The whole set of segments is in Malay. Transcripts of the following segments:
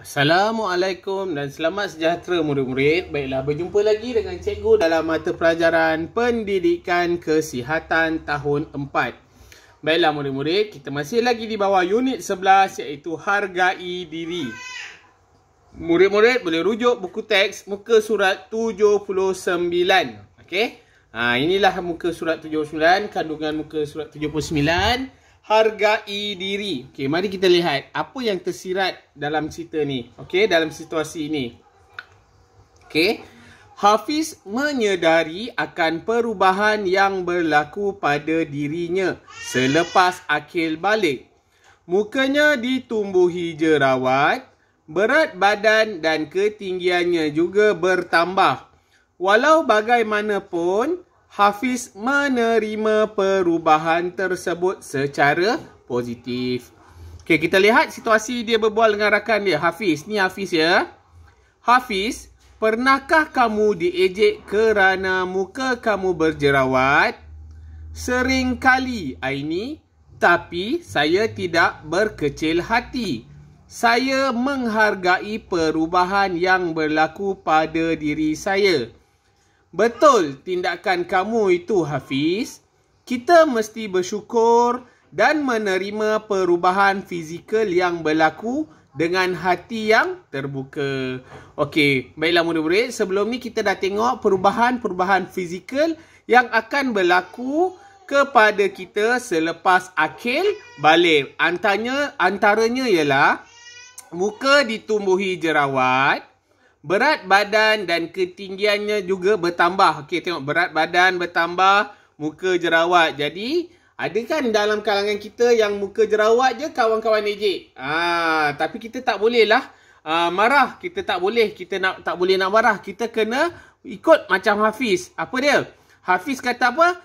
Assalamualaikum dan selamat sejahtera murid-murid. Baiklah berjumpa lagi dengan cikgu dalam mata pelajaran Pendidikan Kesihatan tahun 4. Baiklah murid-murid, kita masih lagi di bawah unit 11 iaitu hargai diri. Murid-murid boleh rujuk buku teks muka surat 79. Okey. Ha inilah muka surat 79, kandungan muka surat 79 hargai diri. Okay, mari kita lihat apa yang tersirat dalam cerita ni. Okay, dalam situasi ini. Okay, Hafiz menyedari akan perubahan yang berlaku pada dirinya selepas Akil balik. Mukanya ditumbuhi jerawat, berat badan dan ketinggiannya juga bertambah. Walau bagaimanapun, Hafiz menerima perubahan tersebut secara positif. Okey, kita lihat situasi dia berbual dengan rakan dia. Hafiz, ni Hafiz ya. Hafiz, pernahkah kamu diejek kerana muka kamu berjerawat? Sering kali, Aini. Tapi saya tidak berkecil hati. Saya menghargai perubahan yang berlaku pada diri saya. Betul tindakan kamu itu Hafiz. Kita mesti bersyukur dan menerima perubahan fizikal yang berlaku dengan hati yang terbuka. Okey, baiklah murid-murid, sebelum ni kita dah tengok perubahan-perubahan fizikal yang akan berlaku kepada kita selepas akil balik. Antanya antaranya ialah muka ditumbuhi jerawat, Berat badan dan ketinggiannya juga bertambah. Okey, tengok berat badan bertambah, muka jerawat. Jadi, ada kan dalam kalangan kita yang muka jerawat je kawan-kawan AJ. Ha, ah, tapi kita tak bolehlah lah ah, marah. Kita tak boleh, kita nak tak boleh nak marah. Kita kena ikut macam Hafiz. Apa dia? Hafiz kata apa?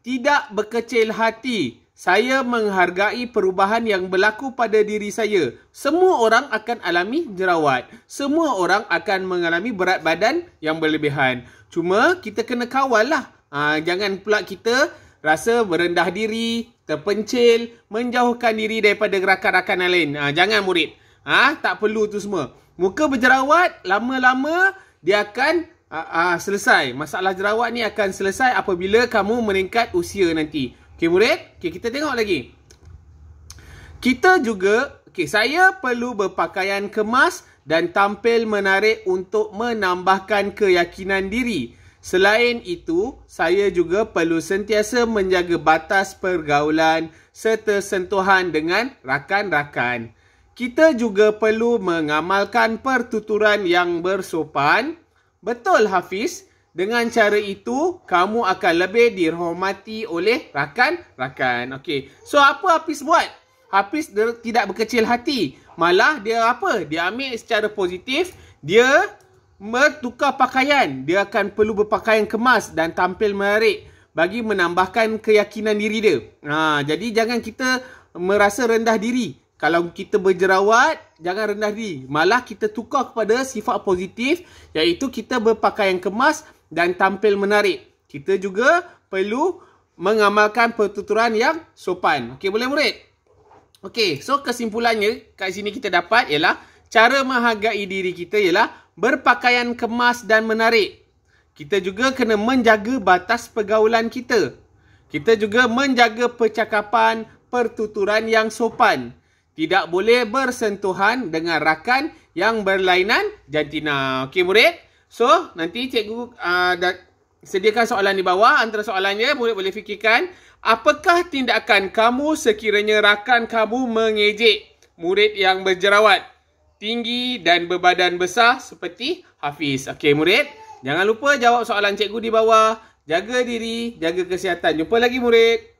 Tidak berkecil hati. Saya menghargai perubahan yang berlaku pada diri saya. Semua orang akan alami jerawat. Semua orang akan mengalami berat badan yang berlebihan. Cuma kita kena kawal lah. Ha, jangan pula kita rasa berendah diri, terpencil, menjauhkan diri daripada rakan-rakan yang lain. Ha, jangan murid. Ha, tak perlu tu semua. Muka berjerawat, lama-lama dia akan ha, ha, selesai. Masalah jerawat ni akan selesai apabila kamu meningkat usia nanti. Okey murid, okey kita tengok lagi. Kita juga, okey saya perlu berpakaian kemas dan tampil menarik untuk menambahkan keyakinan diri. Selain itu, saya juga perlu sentiasa menjaga batas pergaulan serta sentuhan dengan rakan-rakan. Kita juga perlu mengamalkan pertuturan yang bersopan. Betul Hafiz, dengan cara itu, kamu akan lebih dihormati oleh rakan-rakan. Okey. So, apa Hafiz buat? Hafiz tidak berkecil hati. Malah dia apa? Dia ambil secara positif. Dia bertukar pakaian. Dia akan perlu berpakaian kemas dan tampil menarik. Bagi menambahkan keyakinan diri dia. Ha, jadi, jangan kita merasa rendah diri kalau kita berjerawat, jangan rendah diri. Malah kita tukar kepada sifat positif iaitu kita berpakaian kemas dan tampil menarik. Kita juga perlu mengamalkan pertuturan yang sopan. Okey, boleh murid? Okey, so kesimpulannya kat sini kita dapat ialah cara menghargai diri kita ialah berpakaian kemas dan menarik. Kita juga kena menjaga batas pergaulan kita. Kita juga menjaga percakapan pertuturan yang sopan tidak boleh bersentuhan dengan rakan yang berlainan jantina. Okey murid? So, nanti cikgu uh, ah, dah sediakan soalan di bawah. Antara soalannya, murid boleh fikirkan. Apakah tindakan kamu sekiranya rakan kamu mengejek murid yang berjerawat? Tinggi dan berbadan besar seperti Hafiz. Okey murid? Jangan lupa jawab soalan cikgu di bawah. Jaga diri, jaga kesihatan. Jumpa lagi murid.